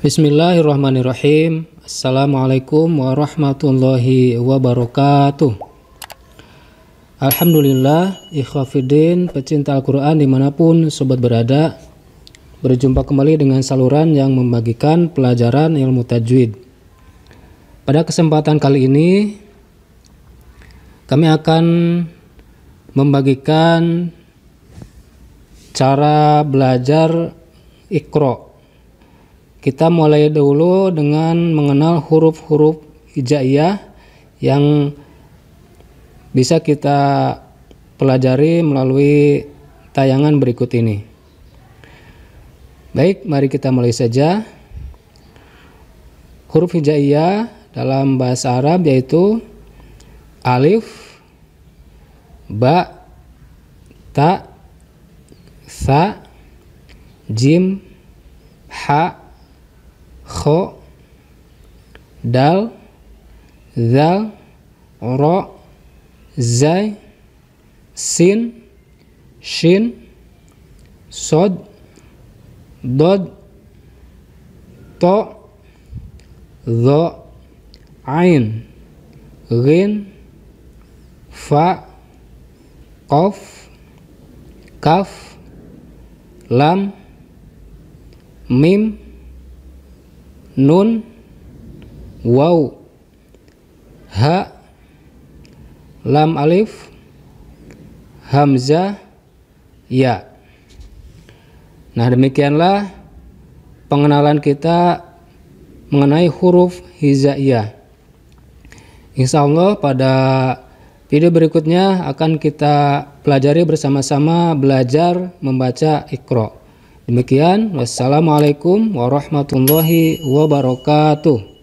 Bismillahirrahmanirrahim. Assalamualaikum warahmatullahi wabarakatuh. Alhamdulillah, ikhwafidin, pecinta Al-Quran dimanapun sobat berada, berjumpa kembali dengan saluran yang membagikan pelajaran ilmu tajwid. Pada kesempatan kali ini, kami akan membagikan cara belajar ikro kita mulai dahulu dengan mengenal huruf-huruf hijaiyah yang bisa kita pelajari melalui tayangan berikut ini. Baik, mari kita mulai saja. Huruf hijaiyah dalam bahasa Arab yaitu alif, ba, ta, sa, jim, ha, kho dal zal ro zai sin shin sod dod to dho ain ghin fa qaf kaf lam mim nun waw ha lam alif hamzah ya nah demikianlah pengenalan kita mengenai huruf hizaiyah Insya Allah pada video berikutnya akan kita pelajari bersama-sama belajar membaca Iqra' Demikian, wassalamualaikum warahmatullahi wabarakatuh.